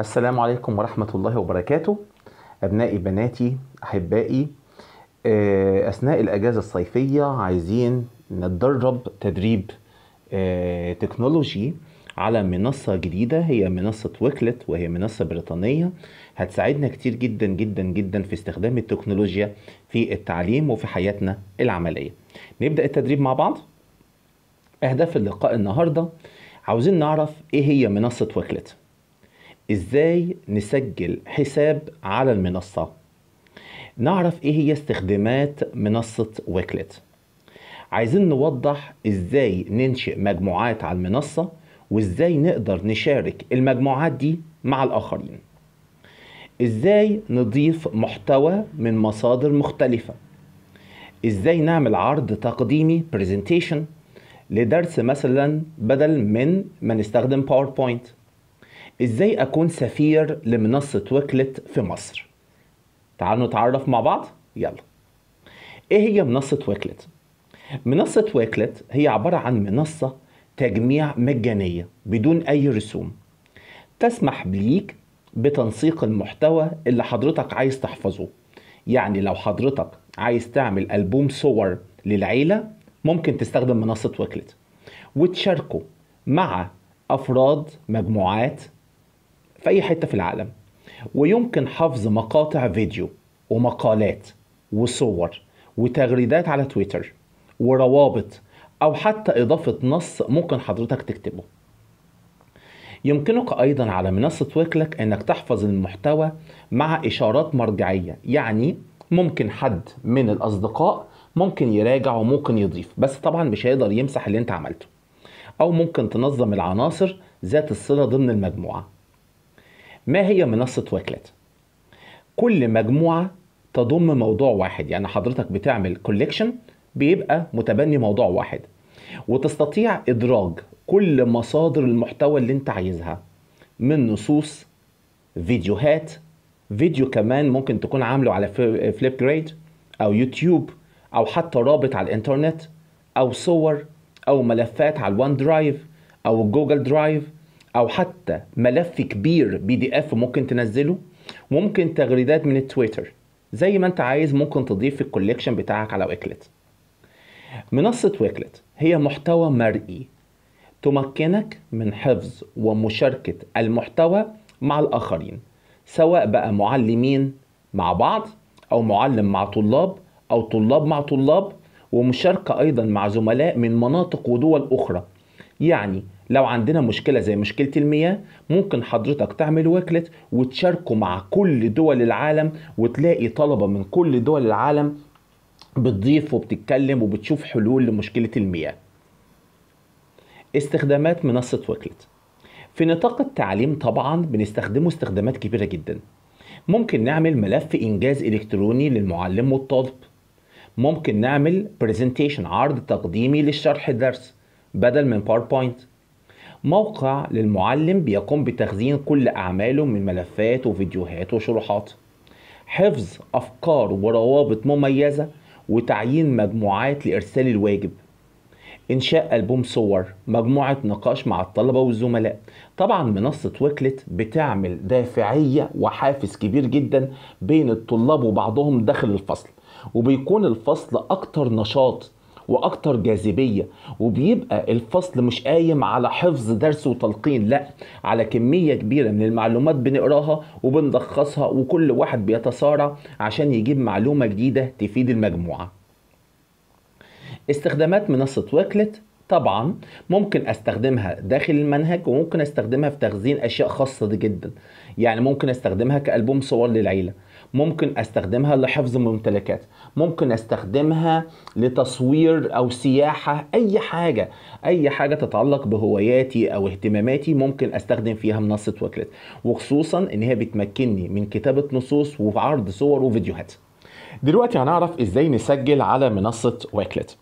السلام عليكم ورحمة الله وبركاته أبنائي بناتي أحبائي آه، أثناء الأجازة الصيفية عايزين نتدرب تدريب آه، تكنولوجي على منصة جديدة هي منصة ويكلت وهي منصة بريطانية هتساعدنا كتير جدا جدا جدا في استخدام التكنولوجيا في التعليم وفي حياتنا العملية نبدأ التدريب مع بعض أهداف اللقاء النهاردة عاوزين نعرف إيه هي منصة ويكلت ازاي نسجل حساب على المنصة نعرف ايه هي استخدامات منصة ويكلت عايزين نوضح ازاي ننشئ مجموعات على المنصة وازاي نقدر نشارك المجموعات دي مع الاخرين ازاي نضيف محتوى من مصادر مختلفة ازاي نعمل عرض تقديمي presentation لدرس مثلا بدل من ما نستخدم باوربوينت ازاي اكون سفير لمنصة وكلت في مصر تعالوا نتعرف مع بعض يلا ايه هي منصة وكلت منصة وكلت هي عبارة عن منصة تجميع مجانية بدون اي رسوم تسمح ليك بتنسيق المحتوى اللي حضرتك عايز تحفظه يعني لو حضرتك عايز تعمل ألبوم صور للعيلة ممكن تستخدم منصة وكلت وتشاركه مع أفراد مجموعات في أي حتة في العالم ويمكن حفظ مقاطع فيديو ومقالات وصور وتغريدات على تويتر وروابط أو حتى إضافة نص ممكن حضرتك تكتبه يمكنك أيضا على منصة ويكلك أنك تحفظ المحتوى مع إشارات مرجعية يعني ممكن حد من الأصدقاء ممكن يراجع وممكن يضيف بس طبعا مش هيقدر يمسح اللي انت عملته أو ممكن تنظم العناصر ذات الصلة ضمن المجموعة ما هي منصة واكلت؟ كل مجموعة تضم موضوع واحد يعني حضرتك بتعمل كوليكشن بيبقى متبني موضوع واحد وتستطيع إدراج كل مصادر المحتوى اللي انت عايزها من نصوص فيديوهات فيديو كمان ممكن تكون عامله على فليب جريد او يوتيوب او حتى رابط على الانترنت او صور او ملفات على الوان درايف او جوجل درايف او حتى ملف كبير بي دي اف ممكن تنزله ممكن تغريدات من التويتر زي ما انت عايز ممكن تضيف في الكوليكشن بتاعك على ويكلت منصة ويكلت هي محتوى مرئي تمكنك من حفظ ومشاركة المحتوى مع الآخرين سواء بقى معلمين مع بعض أو معلم مع طلاب أو طلاب مع طلاب ومشاركة أيضا مع زملاء من مناطق ودول أخرى يعني لو عندنا مشكله زي مشكله المياه ممكن حضرتك تعمل وكلت وتشاركه مع كل دول العالم وتلاقي طلبه من كل دول العالم بتضيف وبتتكلم وبتشوف حلول لمشكله المياه استخدامات منصه وكلت في نطاق التعليم طبعا بنستخدمه استخدامات كبيره جدا ممكن نعمل ملف انجاز الكتروني للمعلم والطالب ممكن نعمل برزنتيشن عرض تقديمي للشرح الدرس بدل من باوربوينت موقع للمعلم بيقوم بتخزين كل أعماله من ملفات وفيديوهات وشروحات حفظ أفكار وروابط مميزة وتعيين مجموعات لإرسال الواجب إنشاء ألبوم صور مجموعة نقاش مع الطلبة والزملاء طبعا منصة ويكلت بتعمل دافعية وحافز كبير جدا بين الطلاب وبعضهم داخل الفصل وبيكون الفصل أكتر نشاط واكتر جاذبيه وبيبقى الفصل مش قايم على حفظ درس وتلقين لا على كميه كبيره من المعلومات بنقراها وبنلخصها وكل واحد بيتصارع عشان يجيب معلومه جديده تفيد المجموعه استخدامات منصه ويكلت طبعا ممكن استخدمها داخل المنهج وممكن استخدمها في تخزين اشياء خاصه دي جدا يعني ممكن استخدمها كالبوم صور للعيله ممكن استخدمها لحفظ ممتلكات ممكن استخدمها لتصوير او سياحه اي حاجه اي حاجه تتعلق بهواياتي او اهتماماتي ممكن استخدم فيها منصه وكلت وخصوصا ان هي بتمكنني من كتابه نصوص وعرض صور وفيديوهات دلوقتي هنعرف ازاي نسجل على منصه وكلت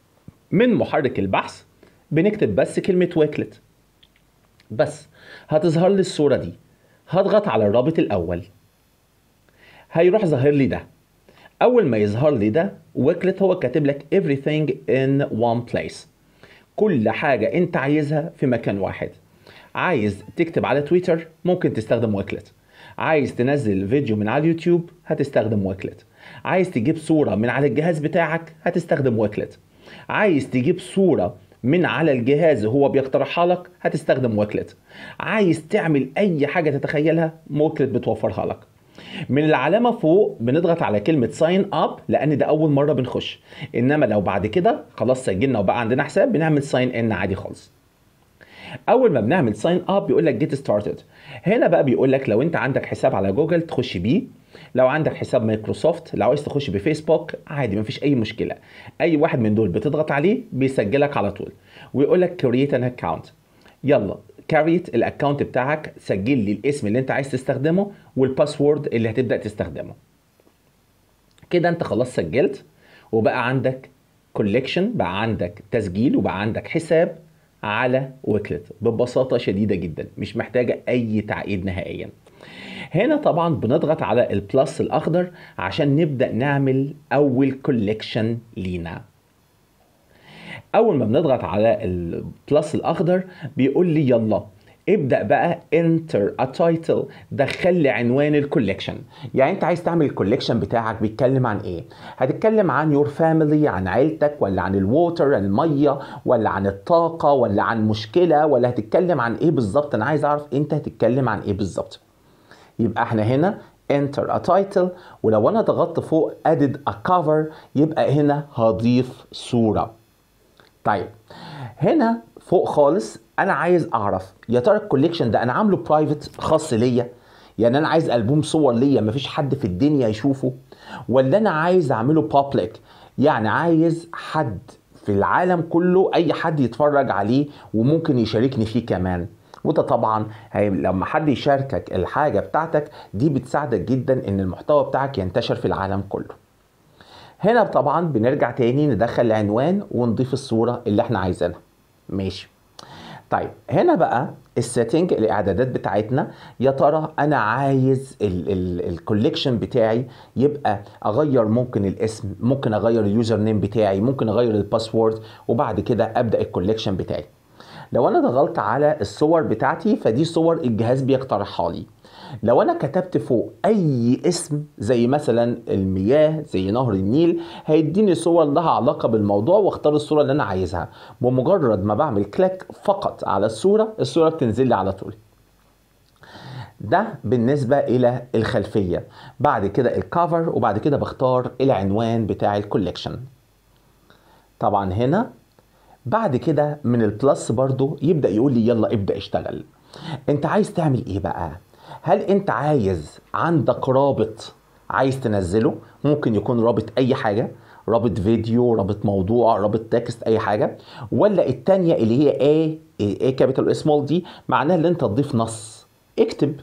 من محرك البحث بنكتب بس كلمه وكلت بس هتظهر لي الصوره دي هضغط على الرابط الاول هيروح ظاهر لي ده اول ما يظهر لي ده وكلت هو كاتب لك everything in one place كل حاجه انت عايزها في مكان واحد عايز تكتب على تويتر ممكن تستخدم وكلت عايز تنزل فيديو من على اليوتيوب هتستخدم وكلت عايز تجيب صوره من على الجهاز بتاعك هتستخدم وكلت عايز تجيب صوره من على الجهاز هو بيقترحها لك هتستخدم وكلت عايز تعمل اي حاجه تتخيلها وكلت بتوفرها لك من العلامه فوق بنضغط على كلمه ساين اب لان ده اول مره بنخش انما لو بعد كده خلاص سجلنا وبقى عندنا حساب بنعمل ساين ان عادي خالص اول ما بنعمل ساين اب بيقول لك جيت ستارتد هنا بقى بيقول لك لو انت عندك حساب على جوجل تخش بيه لو عندك حساب مايكروسوفت لو عايز تخش بفيسبوك عادي مفيش اي مشكله اي واحد من دول بتضغط عليه بيسجلك على طول ويقول لك كرييت ان اكونت يلا كاريت الاكونت بتاعك سجل لي الاسم اللي انت عايز تستخدمه والباسورد اللي هتبدا تستخدمه كده انت خلاص سجلت وبقى عندك كوليكشن بقى عندك تسجيل وبقى عندك حساب على ويكلت ببساطة شديدة جدا مش محتاجة أي تعقيد نهائيا هنا طبعا بنضغط على البلس الأخضر عشان نبدأ نعمل أول كوليكشن لينا اول ما بنضغط على البلس الاخضر بيقول لي يلا ابدا بقى انتر ا تايتل دخل لي عنوان الكوليكشن يعني انت عايز تعمل الكوليكشن بتاعك بيتكلم عن ايه هتتكلم عن يور فاميلي عن عيلتك ولا عن الووتر الميه ولا عن الطاقه ولا عن مشكله ولا هتتكلم عن ايه بالظبط انا عايز اعرف انت هتتكلم عن ايه بالظبط يبقى احنا هنا enter a title ولو انا ضغطت فوق ادد a cover يبقى هنا هضيف صوره طيب هنا فوق خالص انا عايز اعرف يا ترى الكوليكشن ده انا عامله برايفت خاص ليا يعني انا عايز البوم صور ليا مفيش حد في الدنيا يشوفه ولا انا عايز اعمله بابليك يعني عايز حد في العالم كله اي حد يتفرج عليه وممكن يشاركني فيه كمان وده طبعا لما حد يشاركك الحاجه بتاعتك دي بتساعدك جدا ان المحتوى بتاعك ينتشر في العالم كله هنا طبعا بنرجع تاني ندخل العنوان ونضيف الصورة اللي احنا عايزينها ماشي طيب هنا بقى السيتنج الاعدادات بتاعتنا يا ترى انا عايز الكوليكشن بتاعي يبقى اغير ممكن الاسم ممكن اغير اليوزر نيم بتاعي ممكن اغير الباسورد وبعد كده ابدا الكوليكشن بتاعي لو انا ضغطت على الصور بتاعتي فدي صور الجهاز بيقترحها لي لو انا كتبت فوق اي اسم زي مثلا المياه زي نهر النيل هيديني صور لها علاقه بالموضوع واختار الصوره اللي انا عايزها بمجرد ما بعمل كليك فقط على الصوره الصوره بتنزل لي على طول ده بالنسبة إلى الخلفية بعد كده الكفر وبعد كده بختار العنوان بتاع الكوليكشن طبعا هنا بعد كده من البلس برضو يبدأ يقول لي يلا ابدأ اشتغل انت عايز تعمل ايه بقى هل انت عايز عندك رابط عايز تنزله ممكن يكون رابط اي حاجه رابط فيديو رابط موضوع رابط تكست اي حاجه ولا الثانيه اللي هي اي اي كابيتال سمول دي معناها اللي انت تضيف نص اكتب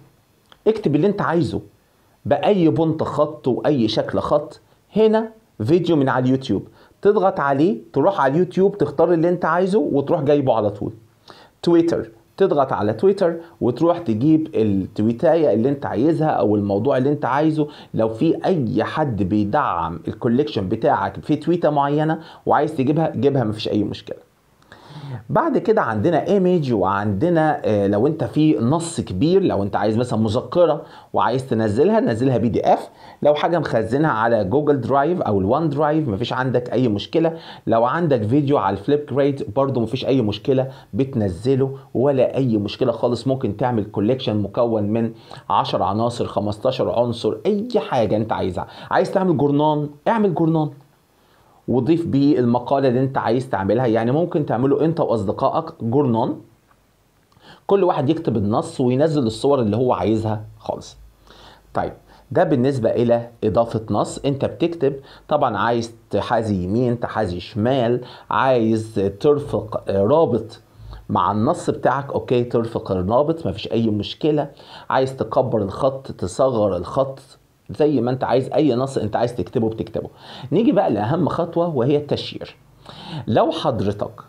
اكتب اللي انت عايزه باي بنت خط واي شكل خط هنا فيديو من على اليوتيوب تضغط عليه تروح على اليوتيوب تختار اللي انت عايزه وتروح جايبه على طول تويتر تضغط على تويتر وتروح تجيب التويتايه اللي انت عايزها او الموضوع اللي انت عايزه لو في اي حد بيدعم الكوليكشن بتاعك في تويته معينه وعايز تجيبها جيبها مفيش اي مشكله بعد كده عندنا ايمج وعندنا آه، لو انت في نص كبير لو انت عايز مثلا مذكره وعايز تنزلها نزلها بي دي اف لو حاجه مخزنها على جوجل درايف او الوان درايف مفيش عندك اي مشكله لو عندك فيديو على الفليب كريت برده مفيش اي مشكله بتنزله ولا اي مشكله خالص ممكن تعمل كوليكشن مكون من 10 عناصر 15 عنصر اي حاجه انت عايزها عايز تعمل جورنان اعمل جورنان وضيف بيه المقاله اللي انت عايز تعملها يعني ممكن تعمله انت واصدقائك جورنان كل واحد يكتب النص وينزل الصور اللي هو عايزها خالص طيب ده بالنسبة إلى إضافة نص أنت بتكتب طبعا عايز تحازي يمين تحازي شمال عايز ترفق رابط مع النص بتاعك اوكي ترفق الرابط مفيش أي مشكلة عايز تكبر الخط تصغر الخط زي ما انت عايز اي نص انت عايز تكتبه بتكتبه نيجي بقى لاهم خطوه وهي التشيير لو حضرتك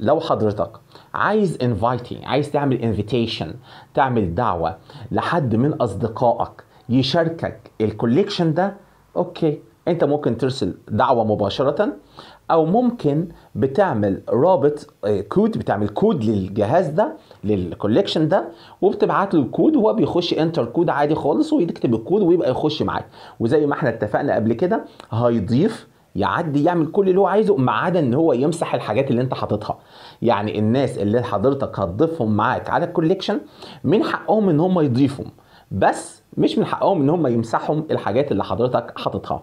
لو حضرتك عايز انفايتنج عايز تعمل انفيتيشن تعمل دعوه لحد من اصدقائك يشاركك الكوليكشن ده اوكي انت ممكن ترسل دعوه مباشره او ممكن بتعمل رابط آه، كود بتعمل كود للجهاز ده للكوليكشن ده وبتبعت له الكود وهو بيخش انتر كود عادي خالص ويكتب الكود ويبقى يخش معاك وزي ما احنا اتفقنا قبل كده هيضيف يعدي يعمل كل اللي هو عايزه ما عدا ان هو يمسح الحاجات اللي انت حاططها يعني الناس اللي حضرتك هتضيفهم معاك على الكوليكشن من حقهم ان هم يضيفهم بس مش من حقهم ان هم يمسحهم الحاجات اللي حضرتك حاططها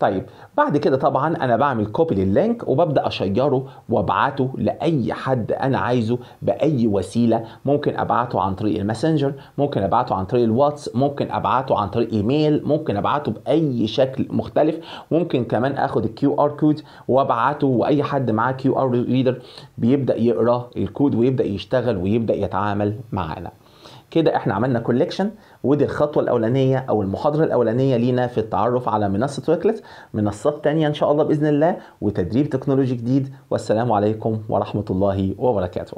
طيب بعد كده طبعا انا بعمل كوبي لللينك وببدا اشيره وابعته لاي حد انا عايزه باي وسيله ممكن ابعته عن طريق الماسنجر ممكن ابعته عن طريق الواتس ممكن ابعته عن طريق ايميل ممكن ابعته باي شكل مختلف ممكن كمان اخد الكيو ار كود وابعته واي حد معاه كيو ار ريدر بيبدا يقرا الكود ويبدا يشتغل ويبدا يتعامل معانا كده احنا عملنا كوليكشن ودي الخطوه الاولانيه او المحاضره الاولانيه لينا في التعرف على منصه ويكلت منصات تانية ان شاء الله باذن الله وتدريب تكنولوجي جديد والسلام عليكم ورحمه الله وبركاته